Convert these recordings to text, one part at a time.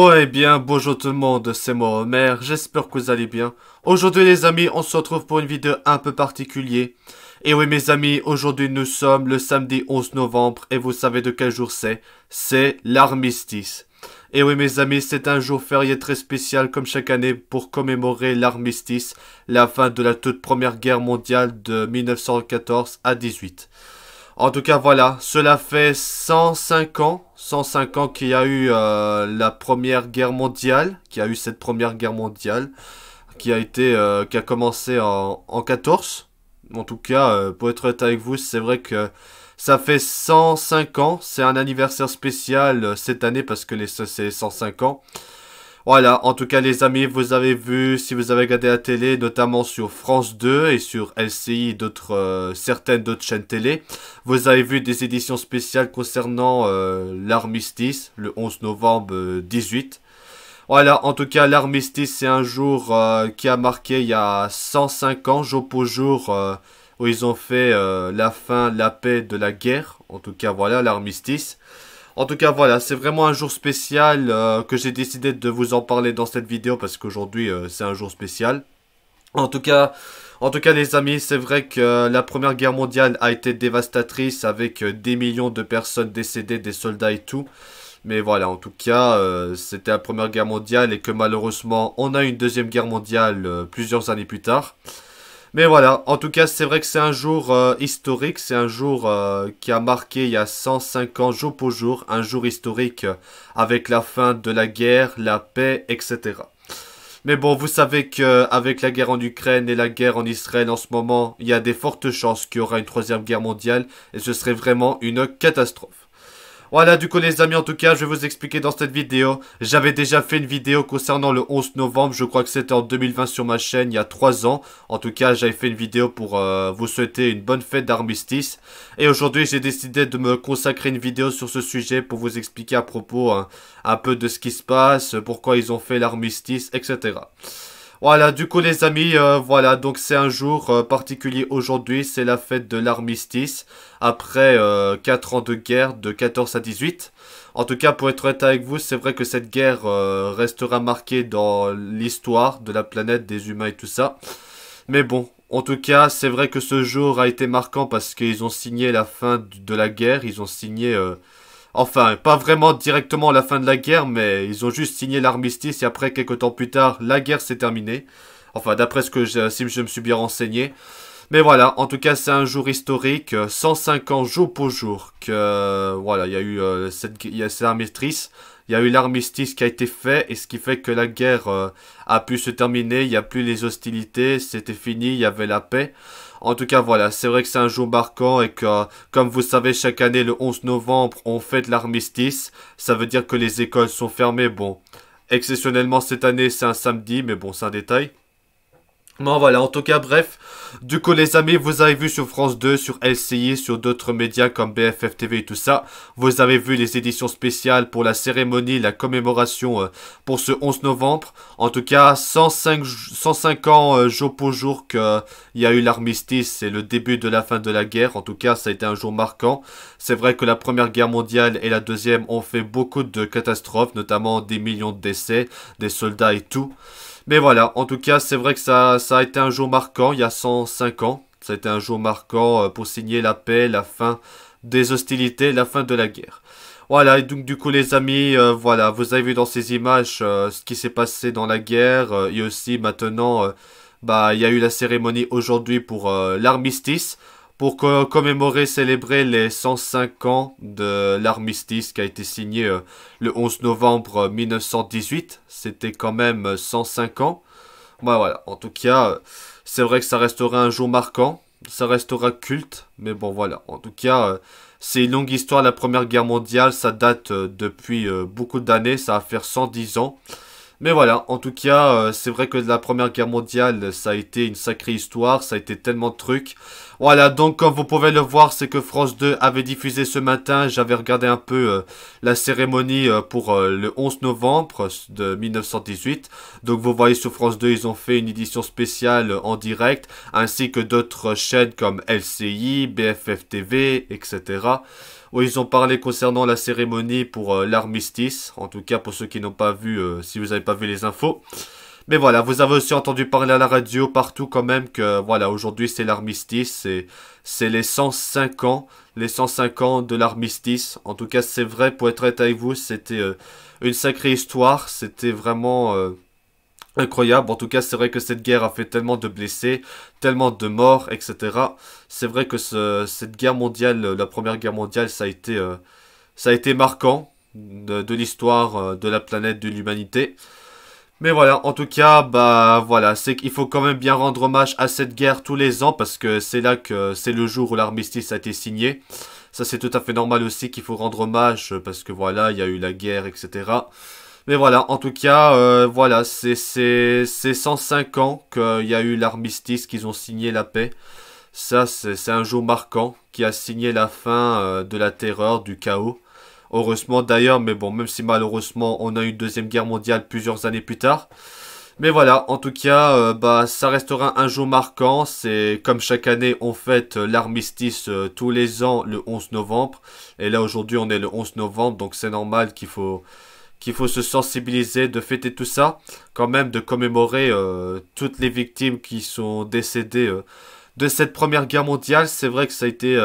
Bon oh, eh bien, bonjour tout le monde, c'est moi Homer, j'espère que vous allez bien. Aujourd'hui les amis, on se retrouve pour une vidéo un peu particulière. Et oui mes amis, aujourd'hui nous sommes le samedi 11 novembre et vous savez de quel jour c'est C'est l'armistice. Et oui mes amis, c'est un jour férié très spécial comme chaque année pour commémorer l'armistice, la fin de la toute première guerre mondiale de 1914 à 18. En tout cas, voilà, cela fait 105 ans, 105 ans qu'il y a eu euh, la première guerre mondiale, qu'il y a eu cette première guerre mondiale, qui a été, euh, qui a commencé en, 14. En tout cas, euh, pour être honnête avec vous, c'est vrai que ça fait 105 ans, c'est un anniversaire spécial cette année parce que c'est 105 ans. Voilà, en tout cas les amis, vous avez vu, si vous avez regardé la télé, notamment sur France 2 et sur LCI et d'autres, euh, certaines d'autres chaînes télé, vous avez vu des éditions spéciales concernant euh, l'armistice, le 11 novembre 18. Euh, voilà, en tout cas, l'armistice, c'est un jour qui a marqué il y a 105 ans, jour pour jour, où ils ont fait la fin, la paix de la guerre. En tout cas, voilà, l'armistice. En tout cas, voilà, c'est vraiment un jour spécial euh, que j'ai décidé de vous en parler dans cette vidéo parce qu'aujourd'hui, euh, c'est un jour spécial. En tout cas, en tout cas les amis, c'est vrai que euh, la Première Guerre mondiale a été dévastatrice avec des millions de personnes décédées, des soldats et tout. Mais voilà, en tout cas, c'était la Première Guerre mondiale et que malheureusement, on a une Deuxième Guerre mondiale plusieurs années plus tard. Mais voilà, en tout cas, c'est vrai que c'est un jour euh, historique, c'est un jour euh, qui a marqué il y a 105 ans, jour pour jour, un jour historique euh, avec la fin de la guerre, la paix, etc. Mais bon, vous savez qu'avec la guerre en Ukraine et la guerre en Israël en ce moment, il y a des fortes chances qu'il y aura une troisième guerre mondiale et ce serait vraiment une catastrophe. Voilà, du coup, les amis, en tout cas, je vais vous expliquer dans cette vidéo. J'avais déjà fait une vidéo concernant le 11 novembre, je crois que c'était en 2020 sur ma chaîne, il y a 3 ans. En tout cas, j'avais fait une vidéo pour euh, vous souhaiter une bonne fête d'armistice. Et aujourd'hui, j'ai décidé de me consacrer une vidéo sur ce sujet pour vous expliquer à propos hein, un peu de ce qui se passe, pourquoi ils ont fait l'armistice, etc. Voilà, du coup les amis, euh, voilà, donc c'est un jour euh, particulier aujourd'hui, c'est la fête de l'armistice, après 4 euh, ans de guerre de 14 à 18. En tout cas, pour être honnête avec vous, c'est vrai que cette guerre restera marquée dans l'histoire de la planète, des humains et tout ça. Mais bon, en tout cas, c'est vrai que ce jour a été marquant parce qu'ils ont signé la fin de la guerre, ils ont signé Enfin, pas vraiment directement la fin de la guerre, mais ils ont juste signé l'armistice et après, quelques temps plus tard, la guerre s'est terminée. Enfin, d'après ce que je, si je me suis bien renseigné. Mais voilà, en tout cas, c'est un jour historique, 150 jours pour jour, que euh, voilà, il y a eu euh, cette, y a, armistice, il y a eu l'armistice qui a été fait, et ce qui fait que la guerre euh, a pu se terminer, il n'y a plus les hostilités, c'était fini, il y avait la paix. En tout cas, voilà, c'est vrai que c'est un jour marquant et que, comme vous savez, chaque année, le 11 novembre, on fête l'armistice. Ça veut dire que les écoles sont fermées. Bon, exceptionnellement, cette année, c'est un samedi, mais bon, c'est un détail. Bon voilà, en tout cas, bref. Du coup, les amis, vous avez vu sur France 2, sur LCI, sur d'autres médias comme BFF TV et tout ça. Vous avez vu les éditions spéciales pour la cérémonie, la commémoration euh, pour ce 11 novembre. En tout cas, 105, 105 ans euh, jour pour jour qu'il euh, y a eu l'armistice et le début de la fin de la guerre. En tout cas, ça a été un jour marquant. C'est vrai que la Première Guerre mondiale et la Deuxième ont fait beaucoup de catastrophes, notamment des millions de décès, des soldats et tout. Mais voilà, en tout cas, c'est vrai que ça, a été un jour marquant, il y a 105 ans. Ça a été un jour marquant euh, pour signer la paix, la fin des hostilités, la fin de la guerre. Voilà, et donc du coup les amis, euh, voilà, vous avez vu dans ces images euh, ce qui s'est passé dans la guerre, et aussi maintenant, bah, il y a eu la cérémonie aujourd'hui pour l'armistice pour commémorer, célébrer les 105 ans de l'armistice qui a été signé euh, le 11 novembre 1918. Euh, C'était quand même 105 euh, ans. voilà, en tout cas, c'est vrai que ça restera un jour marquant, ça restera culte, mais bon voilà, en tout cas, c'est une longue histoire, la Première Guerre mondiale, ça date depuis beaucoup d'années, ça va faire 110 ans. Mais voilà, en tout cas, c'est vrai que la Première Guerre mondiale, ça a été une sacrée histoire, ça a été tellement de trucs. Voilà, donc comme vous pouvez le voir, c'est que France 2 avait diffusé ce matin. J'avais regardé un peu euh, la cérémonie euh, pour euh, le 11 novembre de 1918. Donc vous voyez sur France 2, ils ont fait une édition spéciale en direct, ainsi que d'autres chaînes comme LCI, BFF TV, etc. Où ils ont parlé concernant la cérémonie pour l'armistice, en tout cas pour ceux qui n'ont pas vu, si vous n'avez pas vu les infos. Mais voilà, vous avez aussi entendu parler à la radio partout quand même que voilà, aujourd'hui c'est l'armistice c'est les 105 ans, les 105 ans de l'armistice. En tout cas, c'est vrai pour être honnête avec vous, c'était euh, une sacrée histoire, c'était vraiment euh, incroyable. En tout cas, c'est vrai que cette guerre a fait tellement de blessés, tellement de morts, etc. C'est vrai que cette guerre mondiale, la première guerre mondiale, ça a été, euh, marquant de l'histoire de la planète, de l'humanité. Mais voilà, en tout cas, bah voilà, c'est qu'il faut quand même bien rendre hommage à cette guerre tous les ans parce que c'est là que c'est le jour où l'armistice a été signé. Ça c'est tout à fait normal aussi qu'il faut rendre hommage parce que voilà, il y a eu la guerre, etc. Mais voilà, en tout cas, euh, voilà, c'est 105 ans qu'il y a eu l'armistice, qu'ils ont signé la paix. Ça, c'est un jour marquant qui a signé la fin euh, de la terreur, du chaos. Heureusement d'ailleurs, mais bon, même si malheureusement on a eu une deuxième guerre mondiale plusieurs années plus tard. Mais voilà, en tout cas, euh, bah, ça restera un jour marquant. C'est comme chaque année, on fête l'armistice euh, tous les ans le 11 novembre. Et là, aujourd'hui, on est le 11 novembre, donc c'est normal qu'il faut qu'il faut se sensibiliser, de fêter tout ça, quand même de commémorer euh, toutes les victimes qui sont décédées de cette première guerre mondiale. C'est vrai que ça a été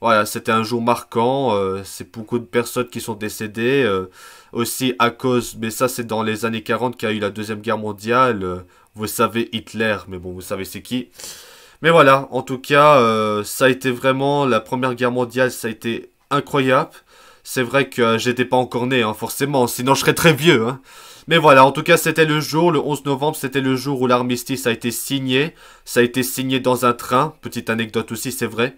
voilà, c'était un jour marquant. Euh, c'est beaucoup de personnes qui sont décédées. Euh, aussi à cause, mais ça c'est dans les années 40 qu'il a eu la Deuxième Guerre mondiale. Euh, vous savez Hitler, mais bon, vous savez c'est qui. Mais voilà, en tout cas, ça a été vraiment la Première Guerre mondiale, ça a été incroyable. C'est vrai que j'étais pas encore né, hein, forcément, sinon je serais très vieux. Hein. Mais voilà, en tout cas, c'était le jour, le 11 novembre, c'était le jour où l'armistice a été signé. Ça a été signé dans un train, petite anecdote aussi, c'est vrai.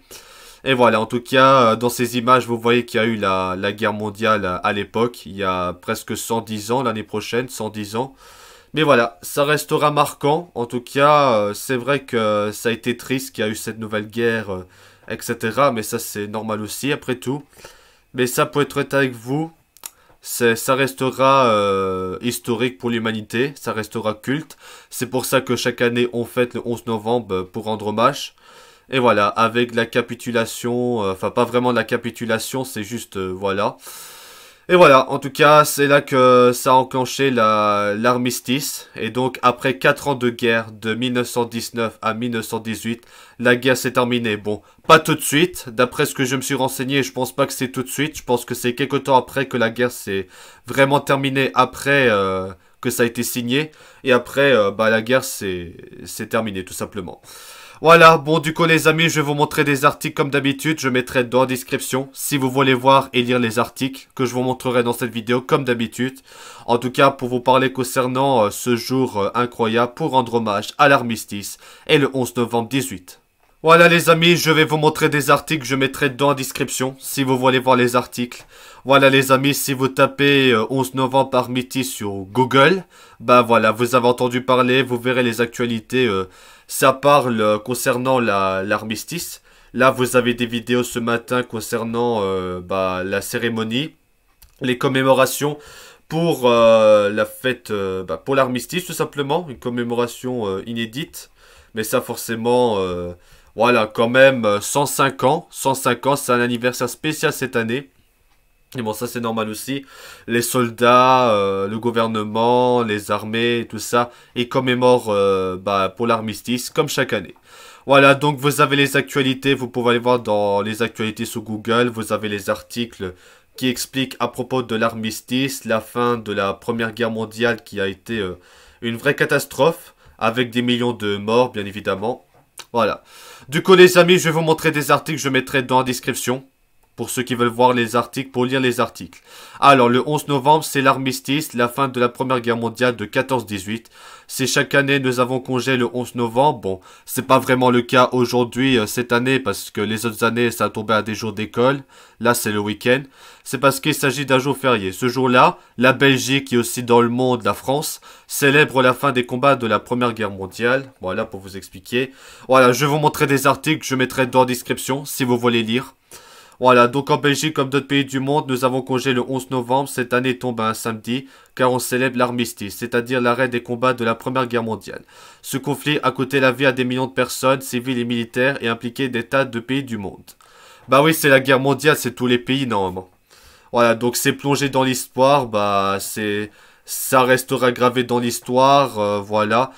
Et voilà, en tout cas, euh, dans ces images, vous voyez qu'il y a eu la, guerre mondiale euh, à l'époque, il y a presque 110 ans, l'année prochaine, 110 ans. Mais voilà, ça restera marquant. En tout cas, euh, c'est vrai que ça a été triste qu'il y a eu cette nouvelle guerre, etc. Mais ça, c'est normal aussi, après tout. Mais ça, pour être avec vous, ça restera historique pour l'humanité, ça restera culte. C'est pour ça que chaque année, on fête le 11 novembre pour rendre hommage. Et voilà, avec la capitulation, euh, enfin pas vraiment la capitulation, c'est juste, euh, voilà. Et voilà, en tout cas, c'est là que ça a enclenché l'armistice. et donc, après 4 ans de guerre, de 1919 à 1918, la guerre s'est terminée. Bon, pas tout de suite. D'après ce que je me suis renseigné, je pense pas que c'est tout de suite. Je pense que c'est quelques temps après que la guerre s'est vraiment terminée, après euh, que ça a été signé. Et après, bah, la guerre s'est terminée, tout simplement. Voilà, bon du coup les amis, je vais vous montrer des articles comme d'habitude, je mettrai dans la description si vous voulez voir et lire les articles que je vous montrerai dans cette vidéo comme d'habitude. En tout cas, pour vous parler concernant euh, ce jour euh, incroyable pour rendre hommage à l'armistice et le 11 novembre 18. Voilà les amis, je vais vous montrer des articles, je mettrai dans la description si vous voulez voir les articles. Voilà les amis, si vous tapez 11 euh, novembre par sur Google, bah voilà, vous avez entendu parler, vous verrez les actualités, euh, ça parle euh, concernant l'armistice. Là, vous avez des vidéos ce matin concernant bah, la cérémonie, les commémorations pour la fête, bah, pour l'armistice tout simplement, une commémoration inédite. Mais ça forcément voilà, quand même, 105 euh, ans. 105 ans, c'est un anniversaire spécial cette année. Et bon, ça c'est normal aussi. Les soldats, euh, le gouvernement, les armées, tout ça ils commémorent euh, bah, pour l'armistice, comme chaque année. Voilà, donc vous avez les actualités, vous pouvez aller voir dans les actualités sous Google, vous avez les articles qui expliquent à propos de l'armistice, la fin de la Première Guerre mondiale qui a été une vraie catastrophe, avec des millions de morts bien évidemment. Voilà. Du coup, les amis, je vais vous montrer des articles, je mettrai dans la description pour ceux qui veulent voir les articles, pour lire les articles. Alors, le 11 novembre, c'est l'armistice, la fin de la Première Guerre mondiale de 14-18. C'est chaque année, nous avons congé le 11 novembre. Bon, c'est pas vraiment le cas aujourd'hui, euh, cette année, parce que les autres années, ça a tombé à des jours d'école. Là, c'est le week-end. C'est parce qu'il s'agit d'un jour férié. Ce jour-là, la Belgique et aussi dans le monde, la France, célèbre la fin des combats de la Première Guerre mondiale. Voilà, pour vous expliquer. Voilà, je vais vous montrer des articles, je mettrai dans la description, si vous voulez lire. Voilà, donc en Belgique, comme d'autres pays du monde, nous avons congé le 11 novembre. Cette année tombe un samedi, car on célèbre l'armistice, c'est-à-dire l'arrêt des combats de la Première Guerre mondiale. Ce conflit a coûté la vie à des millions de personnes, civiles et militaires, et impliqué des tas de pays du monde. Bah oui, c'est la guerre mondiale, c'est tous les pays, normalement. Voilà, donc c'est plongé dans l'histoire, bah c'est... Ça restera gravé dans l'histoire, euh, voilà.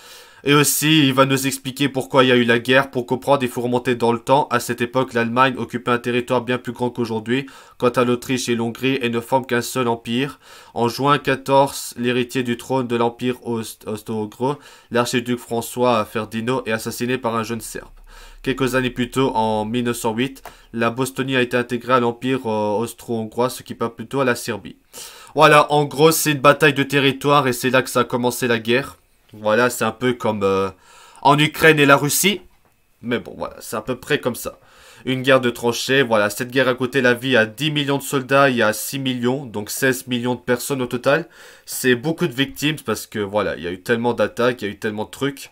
Et aussi, il va nous expliquer pourquoi il y a eu la guerre. Pour comprendre, il faut remonter dans le temps. À cette époque, l'Allemagne occupait un territoire bien plus grand qu'aujourd'hui. Quant à l'Autriche et l'Hongrie, et ne forment qu'un seul empire. En juin 14, l'héritier du trône de l'empire austro-hongrois, l'archiduc François Ferdinand, est assassiné par un jeune Serbe. Quelques années plus tôt, en 1908, la Bostonie a été intégrée à l'empire euh, austro-hongrois, ce qui part plutôt à la Serbie. Voilà, en gros, c'est une bataille de territoire et c'est là que ça a commencé la guerre. Voilà, c'est un peu comme euh, en Ukraine et la Russie. Mais bon, voilà, c'est à peu près comme ça. Une guerre de tranchées, voilà, cette guerre a coûté la vie à 10 millions de soldats y a 6 millions, donc 16 millions de personnes au total. C'est beaucoup de victimes parce que voilà, il y a eu tellement d'attaques, il y a eu tellement de trucs.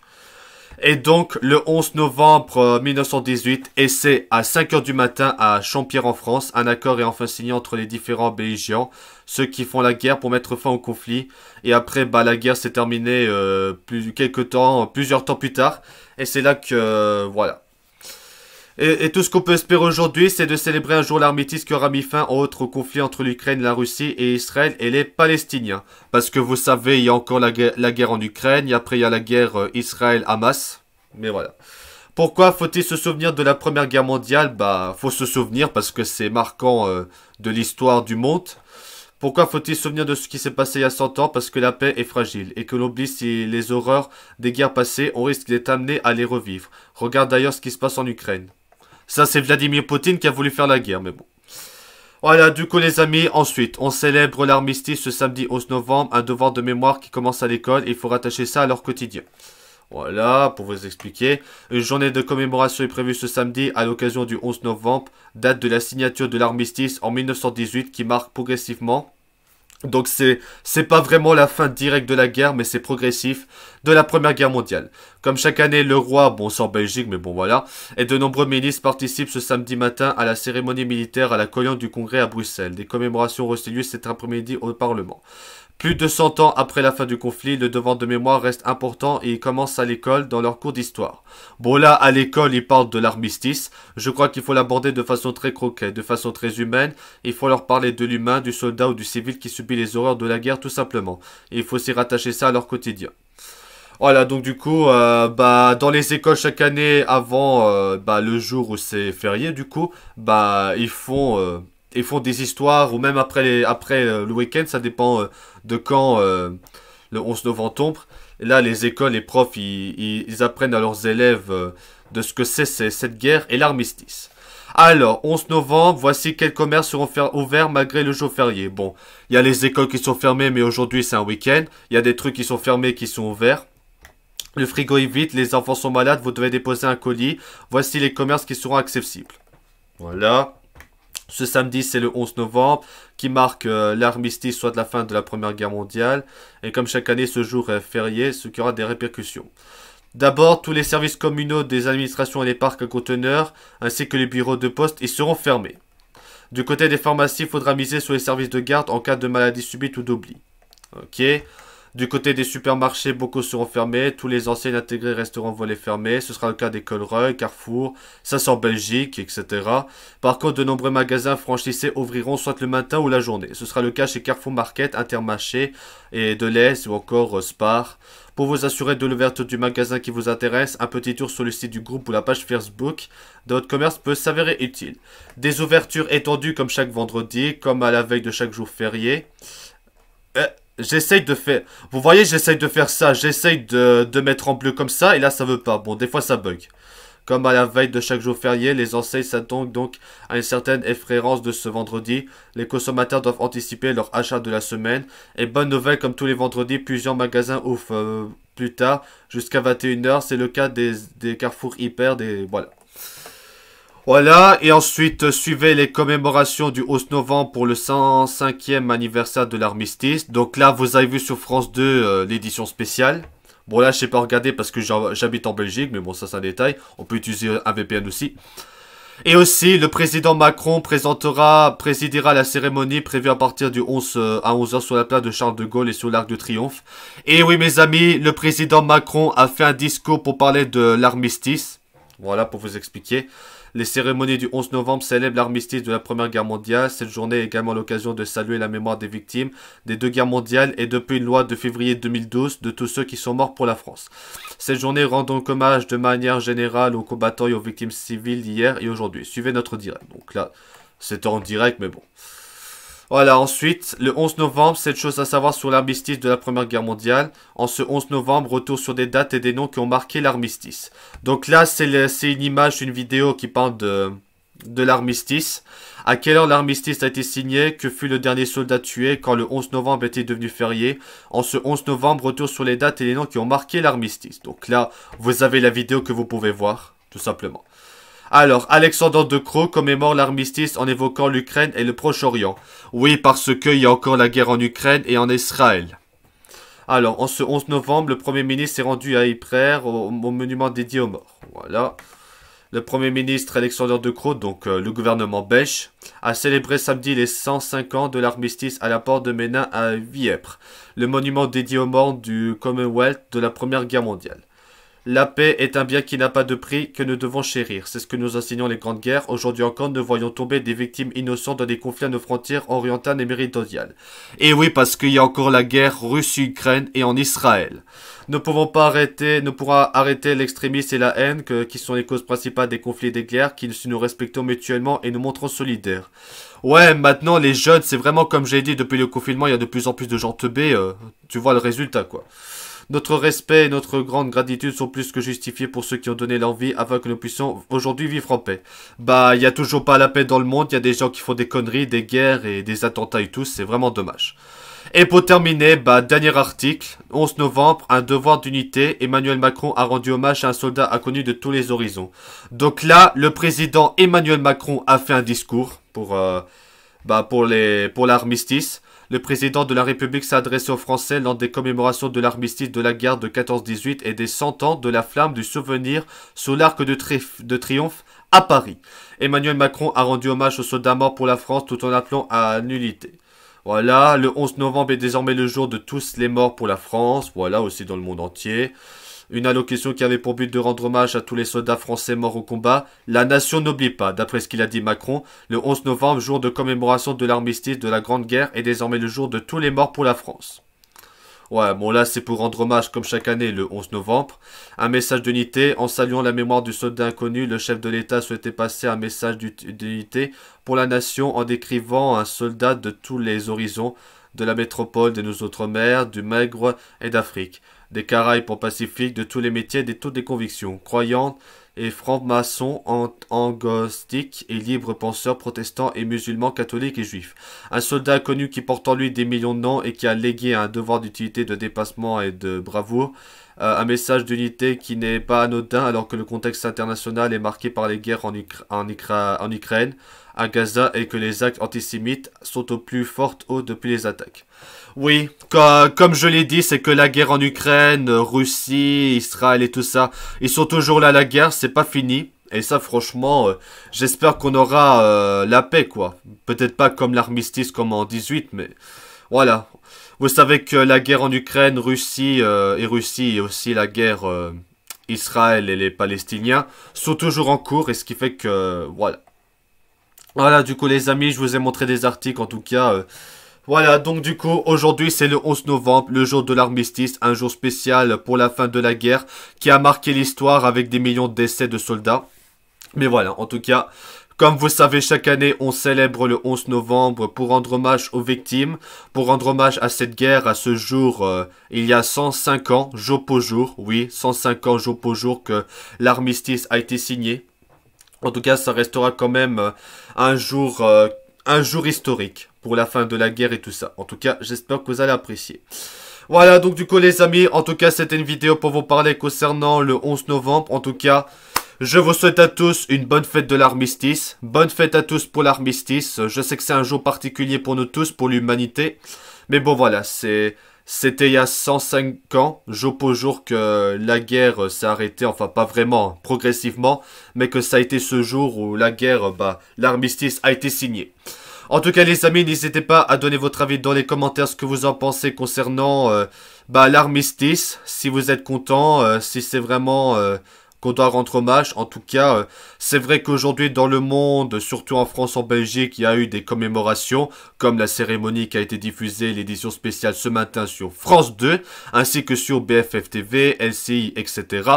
Et donc, le 11 novembre 1918, euh, et c'est à 5h du matin à Champierre en France, un accord est enfin signé entre les différents belgians, ceux qui font la guerre pour mettre fin au conflit. Et après, bah, la guerre s'est terminée euh, plus, quelques temps, plusieurs temps plus tard. Et c'est là que, euh, voilà, et, tout ce qu'on peut espérer aujourd'hui, c'est de célébrer un jour l'armistice qui aura mis fin au autre conflit entre l'Ukraine, la Russie et Israël et les Palestiniens. Parce que vous savez, il y a encore la guerre, en Ukraine, et après il y a la guerre euh, Israël-Hamas. Mais voilà. Pourquoi faut-il se souvenir de la Première Guerre mondiale Bah, faut se souvenir parce que c'est marquant euh, de l'histoire du monde. Pourquoi faut-il se souvenir de ce qui s'est passé il y a 100 ans Parce que la paix est fragile et que l'on oublie si les horreurs des guerres passées, on risque d'être amené à les revivre. Regarde d'ailleurs ce qui se passe en Ukraine. Ça, c'est Vladimir Poutine qui a voulu faire la guerre, mais bon. Voilà, du coup les amis, ensuite, on célèbre l'armistice ce samedi 11 novembre, un devoir de mémoire qui commence à l'école, il faut rattacher ça à leur quotidien. Voilà, pour vous expliquer, une journée de commémoration est prévue ce samedi à l'occasion du 11 novembre, date de la signature de l'armistice en 1918 qui marque progressivement donc c'est c'est pas vraiment la fin directe de la guerre, mais c'est progressif de la Première Guerre mondiale. Comme chaque année, le roi, bon sort Belgique, mais bon voilà, et de nombreux ministres participent ce samedi matin à la cérémonie militaire à la colline du Congrès à Bruxelles. Des commémorations restent lieu cet après-midi au Parlement. Plus de 100 ans après la fin du conflit, le devant de mémoire reste important et ils commencent à l'école dans leur cours d'histoire. Bon là, à l'école, ils parlent de l'armistice. Je crois qu'il faut l'aborder de façon très croquée, de façon très humaine. Il faut leur parler de l'humain, du soldat ou du civil qui subit les horreurs de la guerre tout simplement. il faut s'y rattacher ça à leur quotidien. Voilà, donc du coup, euh, bah, dans les écoles chaque année, avant euh, bah, le jour où c'est férié, du coup, bah, ils font... Euh, ils font des histoires, ou même après, après euh, le week-end, ça dépend euh, de quand, euh, le 11 novembre tombe. Là, les écoles, les profs, ils, apprennent à leurs élèves de ce que c'est cette guerre et l'armistice. Alors, 11 novembre, voici quels commerces seront ouverts malgré le jour férié. Bon, il y a les écoles qui sont fermées, mais aujourd'hui c'est un week-end. Il y a des trucs qui sont fermés qui sont ouverts. Le frigo est vide, les enfants sont malades, vous devez déposer un colis. Voici les commerces qui seront accessibles. Voilà. Ce samedi, c'est le 11 novembre, qui marque euh, l'armistice, soit de la fin de la Première Guerre mondiale. Et comme chaque année, ce jour est férié, ce qui aura des répercussions. D'abord, tous les services communaux des administrations et les parcs à conteneurs, ainsi que les bureaux de poste, y seront fermés. Du côté des pharmacies, il faudra miser sur les services de garde en cas de maladie subite ou d'oubli. Ok du côté des supermarchés, beaucoup seront fermés, tous les anciens intégrés resteront volées fermés. ce sera le cas des coleroy, Carrefour, en Belgique, etc. Par contre, de nombreux magasins franchissés ouvriront soit le matin ou la journée. Ce sera le cas chez Carrefour Market, Intermarché et Deleuze ou encore euh, Spar. Pour vous assurer de l'ouverture du magasin qui vous intéresse, un petit tour sur le site du groupe ou la page Facebook de votre commerce peut s'avérer utile. Des ouvertures étendues comme chaque vendredi, comme à la veille de chaque jour férié. Euh. J'essaye de faire... Vous voyez, j'essaye de faire ça. J'essaye de, de mettre en bleu comme ça. Et là, ça veut pas. Bon, des fois, ça bug. Comme à la veille de chaque jour férié, les enseignes s'attendent donc à une certaine effrayance de ce vendredi. Les consommateurs doivent anticiper leur achat de la semaine. Et bonne nouvelle, comme tous les vendredis, plusieurs magasins ouvrent euh, plus tard, jusqu'à 21h. C'est le cas des, des carrefours hyper, des... Voilà. Voilà, et ensuite euh, suivez les commémorations du 11 novembre pour le 105e anniversaire de l'armistice. Donc là, vous avez vu sur France 2 euh, l'édition spéciale. Bon là, je sais pas regarder parce que j'habite en Belgique, mais bon, ça c'est un détail. On peut utiliser un VPN aussi. Et aussi, le président Macron présentera, présidera la cérémonie prévue à partir du 11 euh, à 11h sur la place de Charles de Gaulle et sur l'Arc de Triomphe. Et oui, mes amis, le président Macron a fait un discours pour parler de l'armistice. Voilà, pour vous expliquer. Les cérémonies du 11 novembre célèbrent l'armistice de la Première Guerre mondiale. Cette journée est également l'occasion de saluer la mémoire des victimes des deux guerres mondiales et depuis une loi de février 2012 de tous ceux qui sont morts pour la France. Cette journée rend donc hommage de manière générale aux combattants et aux victimes civiles d'hier et aujourd'hui. Suivez notre direct. Donc là, c'est en direct, mais bon. Voilà, ensuite, le 11 novembre, cette chose à savoir sur l'armistice de la Première Guerre mondiale. En ce 11 novembre, retour sur des dates et des noms qui ont marqué l'armistice. Donc là, c'est une image, une vidéo qui parle de, de l'armistice. À quelle heure l'armistice a été signé Que fut le dernier soldat tué quand le 11 novembre était devenu férié En ce 11 novembre, retour sur les dates et les noms qui ont marqué l'armistice. Donc là, vous avez la vidéo que vous pouvez voir, tout simplement. Alors, Alexandre de Croix commémore l'armistice en évoquant l'Ukraine et le Proche-Orient. Oui, parce qu'il y a encore la guerre en Ukraine et en Israël. Alors, en ce 11 novembre, le Premier ministre s'est rendu à Ypres, au, monument dédié aux morts. Voilà. Le Premier ministre Alexander De Croix, donc euh, le gouvernement belge, a célébré samedi les 105 ans de l'armistice à la porte de Ménin à Viepres, le monument dédié aux morts du Commonwealth de la Première Guerre mondiale. La paix est un bien qui n'a pas de prix, que nous devons chérir. C'est ce que nous enseignons les grandes guerres. Aujourd'hui encore, nous voyons tomber des victimes innocentes dans des conflits à nos frontières orientales et méridionales. Et oui, parce qu'il y a encore la guerre russe ukraine et en Israël. Nous pouvons pas arrêter, ne pourrons arrêter l'extrémisme et la haine qui sont les causes principales des conflits et des guerres, qui nous respectons mutuellement et nous montrons solidaires. Ouais, maintenant les jeunes, c'est vraiment comme j'ai dit depuis le confinement, il y a de plus en plus de gens teubés, euh, tu vois le résultat quoi. Notre respect et notre grande gratitude sont plus que justifiés pour ceux qui ont donné leur vie afin que nous puissions aujourd'hui vivre en paix. Bah, il y a toujours pas la paix dans le monde, il y a des gens qui font des conneries, des guerres et des attentats et tout, c'est vraiment dommage. Et pour terminer, bah, dernier article, 11 novembre, un devoir d'unité, Emmanuel Macron a rendu hommage à un soldat inconnu de tous les horizons. Donc là, le président Emmanuel Macron a fait un discours pour, euh, bah, pour l'armistice le président de la République s'est adressé aux Français lors des commémorations de l'armistice de la guerre de 14-18 et des 100 ans de la flamme du souvenir sous l'arc de, triomphe à Paris. Emmanuel Macron a rendu hommage aux soldats morts pour la France tout en appelant à nullité. Voilà, le 11 novembre est désormais le jour de tous les morts pour la France, voilà aussi dans le monde entier. Une allocution qui avait pour but de rendre hommage à tous les soldats français morts au combat. La nation n'oublie pas, d'après ce qu'il a dit Macron, le 11 novembre, jour de commémoration de l'armistice de la Grande Guerre est désormais le jour de tous les morts pour la France. Ouais, bon là c'est pour rendre hommage comme chaque année le 11 novembre. Un message d'unité, en saluant la mémoire du soldat inconnu, le chef de l'État souhaitait passer un message d'unité pour la nation en décrivant un soldat de tous les horizons, de la métropole, de nos autres mers, du maigre et d'Afrique des Caraïbes pour Pacifique, de tous les métiers, de toutes les convictions, croyantes et francs-maçons, angostiques et libres penseurs, protestants et musulmans, catholiques et juifs. Un soldat connu qui porte en lui des millions de noms et qui a légué un devoir d'utilité, de dépassement et de bravoure, euh, un message d'unité qui n'est pas anodin alors que le contexte international est marqué par les guerres en Ukraine, à Gaza et que les actes antisémites sont au plus fort haut depuis les attaques. Oui, comme je l'ai dit, c'est que la guerre en Ukraine, Russie, Israël et tout ça, ils sont toujours là la guerre, c'est pas fini. Et ça, franchement, euh, j'espère qu'on aura euh, la paix, quoi. Peut-être pas comme l'armistice comme en 18, mais voilà. Vous savez que la guerre en Ukraine, Russie euh, et Russie, et aussi la guerre Israël et les Palestiniens, sont toujours en cours, et ce qui fait que, voilà. Voilà, du coup, les amis, je vous ai montré des articles, en tout cas... Euh, voilà, donc du coup, aujourd'hui c'est le 11 novembre, le jour de l'armistice, un jour spécial pour la fin de la guerre qui a marqué l'histoire avec des millions de décès de soldats. Mais voilà, en tout cas, comme vous savez, chaque année, on célèbre le 11 novembre pour rendre hommage aux victimes, pour rendre hommage à cette guerre, à ce jour, euh, il y a 105 ans, jour pour jour, oui, 105 ans, jour pour jour, que l'armistice a été signé. En tout cas, ça restera quand même euh, un jour, euh, un jour historique pour la fin de la guerre et tout ça. En tout cas, j'espère que vous allez apprécier. Voilà, donc du coup les amis, en tout cas c'était une vidéo pour vous parler concernant le 11 novembre. En tout cas, je vous souhaite à tous une bonne fête de l'armistice. Bonne fête à tous pour l'armistice. Je sais que c'est un jour particulier pour nous tous, pour l'humanité. Mais bon voilà, c'est... C'était il y a 105 ans, j'oppose pour jour, que la guerre euh, s'est arrêtée, enfin pas vraiment, hein, progressivement, mais que ça a été ce jour où la guerre, euh, bah, l'armistice a été signé. En tout cas les amis, n'hésitez pas à donner votre avis dans les commentaires ce que vous en pensez concernant euh, bah, l'armistice, si vous êtes content, si c'est vraiment qu'on doit rendre hommage. En tout cas, euh, c'est vrai qu'aujourd'hui dans le monde, surtout en France, en Belgique, il y a eu des commémorations, comme la cérémonie qui a été diffusée, l'édition spéciale ce matin sur France 2, ainsi que sur BFF TV, LCI, etc.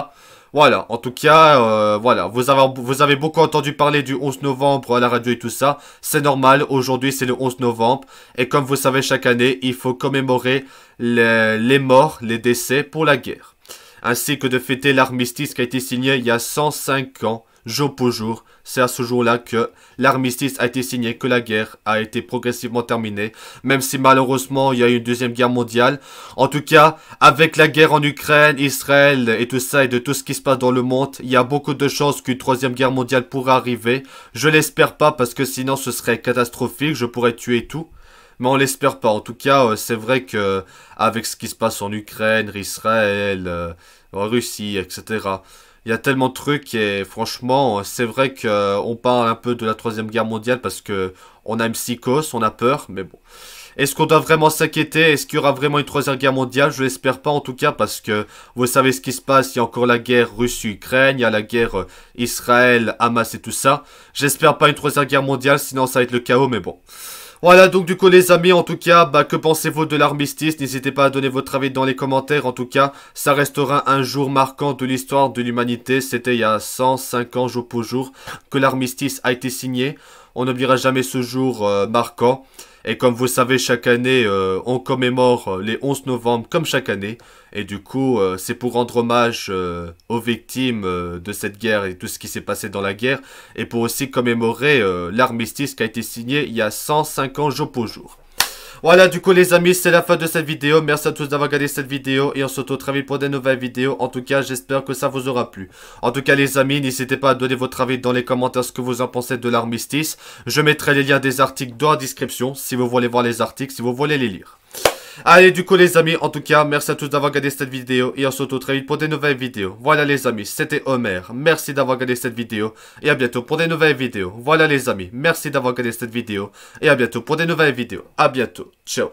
Voilà, en tout cas, euh, voilà, vous avez, vous avez beaucoup entendu parler du 11 novembre à la radio et tout ça. C'est normal, aujourd'hui c'est le 11 novembre. Et comme vous savez, chaque année, il faut commémorer les morts, les décès pour la guerre ainsi que de fêter l'armistice qui a été signé il y a 105 ans, jour pour jour. C'est à ce jour-là que l'armistice a été signé, que la guerre a été progressivement terminée, même si malheureusement il y a eu une deuxième guerre mondiale. En tout cas, avec la guerre en Ukraine, Israël et tout ça et de tout ce qui se passe dans le monde, il y a beaucoup de chances qu'une troisième guerre mondiale pourra arriver. Je l'espère pas parce que sinon ce serait catastrophique, je pourrais tuer tout mais on l'espère pas. En tout cas, euh, c'est vrai que avec ce qui se passe en Ukraine, Israël, euh, Russie, etc. Il y a tellement de trucs et franchement, euh, c'est vrai qu'on parle un peu de la troisième guerre mondiale parce que on a une psychose, on a peur, mais bon. Est-ce qu'on doit vraiment s'inquiéter Est-ce qu'il y aura vraiment une troisième guerre mondiale Je l'espère pas en tout cas parce que vous savez ce qui se passe. Il y a encore la guerre Russie-Ukraine, il y a la guerre Israël-Hamas et tout ça. J'espère pas une troisième guerre mondiale, sinon ça va être le chaos, mais bon. Voilà, donc du coup les amis, en tout cas, bah, que pensez-vous de l'armistice N'hésitez pas à donner votre avis dans les commentaires. En tout cas, ça restera un jour marquant de l'histoire de l'humanité. C'était il y a 150 ans, jour pour jour, que l'armistice a été signé. On n'oubliera jamais ce jour euh, marquant. Et comme vous savez, chaque année, euh, on commémore euh, les 11 novembre comme chaque année. Et du coup, euh, c'est pour rendre hommage aux victimes de cette guerre et tout ce qui s'est passé dans la guerre. Et pour aussi commémorer l'armistice qui a été signé il y a 105 ans jour pour jour. Voilà, du coup, les amis, c'est la fin de cette vidéo. Merci à tous d'avoir regardé cette vidéo et on se retrouve très vite pour des nouvelles vidéos. En tout cas, j'espère que ça vous aura plu. En tout cas, les amis, n'hésitez pas à donner votre avis dans les commentaires ce que vous en pensez de l'armistice. Je mettrai les liens des articles dans la description si vous voulez voir les articles, si vous voulez les lire. Allez, du coup, les amis, en tout cas, merci à tous d'avoir regardé cette vidéo et on se retrouve très vite pour des nouvelles vidéos. Voilà, les amis, c'était Homer. Merci d'avoir regardé cette vidéo et à bientôt pour des nouvelles vidéos. Voilà, les amis, merci d'avoir regardé cette vidéo et à bientôt pour des nouvelles vidéos. À bientôt. Ciao.